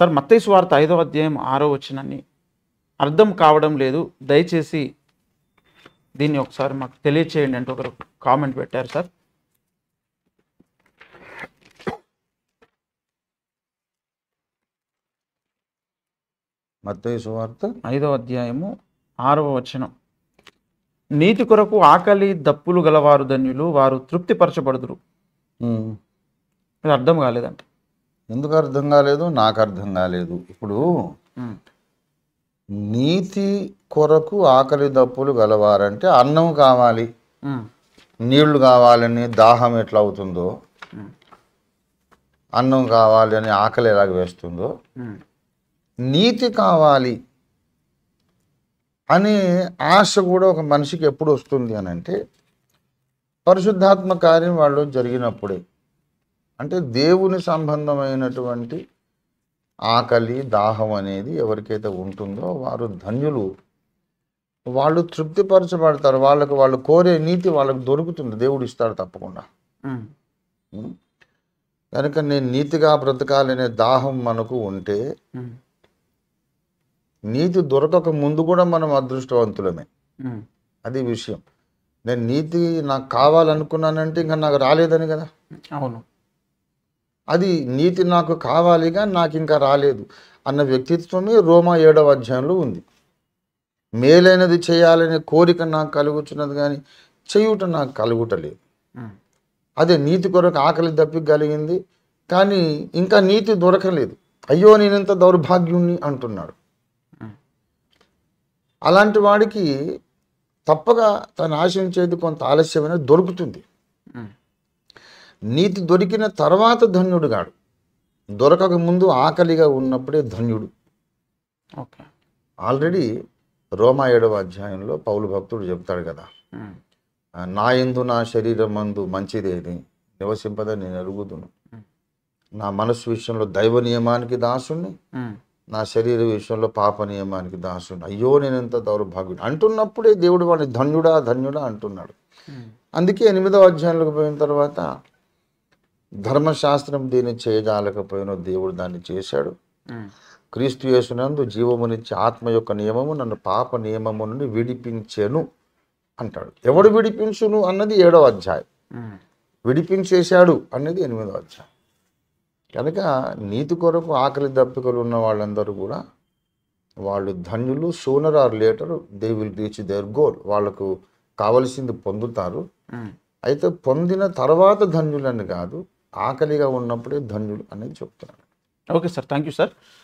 sir మత్తైసు వార్త ఐదో అధ్యాయం ఆరో వచ్చినని అర్థం కావడం లేదు దయచేసి దీన్ని ఒకసారి మాకు తెలియచేయండి అంటే ఒకరు కామెంట్ పెట్టారు సార్ మత్తయ్య వార్త ఐదో అధ్యాయము ఆరవ వచనం నీతి కొరకు ఆకలి దప్పులు గలవారు ధన్యులు వారు తృప్తిపరచబడదురు అర్థం కాలేదండి ఎందుకు అర్థం కాలేదు నాకు అర్థం కాలేదు ఇప్పుడు నీతి కొరకు ఆకలి దప్పులు గలవారంటే అన్నం కావాలి నీళ్లు కావాలని దాహం ఎట్లా అవుతుందో అన్నం కావాలి అని ఆకలి ఎలాగ వేస్తుందో నీతి కావాలి అని ఆశ కూడా ఒక మనిషికి ఎప్పుడు వస్తుంది అని అంటే పరిశుద్ధాత్మ కార్యం వాళ్ళు జరిగినప్పుడే అంటే దేవుని సంబంధమైనటువంటి ఆకలి దాహం అనేది ఎవరికైతే ఉంటుందో వారు ధన్యులు వాళ్ళు తృప్తిపరచబడతారు వాళ్ళకు వాళ్ళు కోరే నీతి వాళ్ళకు దొరుకుతుంది దేవుడు ఇస్తాడు తప్పకుండా కనుక నేను నీతిగా బ్రతకాలనే దాహం మనకు ఉంటే నీతి దొరకక ముందు కూడా మనం అదృష్టవంతులమే అది విషయం నేను నీతి నాకు కావాలనుకున్నానంటే ఇంకా నాకు రాలేదని కదా అవును అది నీతి నాకు కావాలిగా నాకు ఇంకా రాలేదు అన్న వ్యక్తిత్వమే రోమా ఏడవ అధ్యాయంలో ఉంది మేలైనది చేయాలనే కోరిక నాకు కలుగుతున్నది కానీ చేయుట నాకు కలుగుటలేదు అదే నీతి కొరకు ఆకలి దప్పిగలిగింది కానీ ఇంకా నీతి దొరకలేదు అయ్యో నేనెంత దౌర్భాగ్యుణ్ణి అంటున్నాడు అలాంటి వాడికి తప్పగా తను ఆశించేది కొంత ఆలస్యమైన దొరుకుతుంది నీతి దొరికిన తర్వాత ధన్యుడు కాడు దొరకక ముందు ఆకలిగా ఉన్నప్పుడే ధన్యుడు ఓకే ఆల్రెడీ రోమా ఏడవ అధ్యాయంలో పౌలు భక్తుడు చెప్తాడు కదా నా ఎందు నా శరీరం మందు మంచిదేది నివసింపదని నేను అరుగుదును నా మనస్సు విషయంలో దైవ నియమానికి దాసుణ్ణి నా శరీర విషయంలో పాప నియమానికి దాసుని అయ్యో నేను ఎంత దౌర్భాగ్యుడు అంటున్నప్పుడే దేవుడు వాడిని ధన్యుడా ధన్యుడా అంటున్నాడు అందుకే ఎనిమిదవ అధ్యాయంలోకి పోయిన తర్వాత ధర్మశాస్త్రం దీన్ని చేయజాలకపోయిన దేవుడు దాన్ని చేశాడు క్రీస్తు యేసునందు జీవమునిచ్చే ఆత్మ యొక్క నియమము నన్ను పాప నియమము నుండి విడిపించెను అంటాడు ఎవడు విడిపించును అన్నది ఏడవ అధ్యాయం విడిపించేశాడు అనేది ఎనిమిదవ అధ్యాయం కనుక నీతి కొరకు ఆకలి దప్పికలు ఉన్న వాళ్ళందరూ కూడా వాళ్ళు ధన్యులు sooner or later they will reach their goal వాళ్ళకు కావలసింది పొందుతారు అయితే పొందిన తర్వాత ధన్యులని కాదు ఆకలిగా ఉన్నప్పుడే ధన్యుడు అనేది చెప్తున్నాడు okay sir thank you sir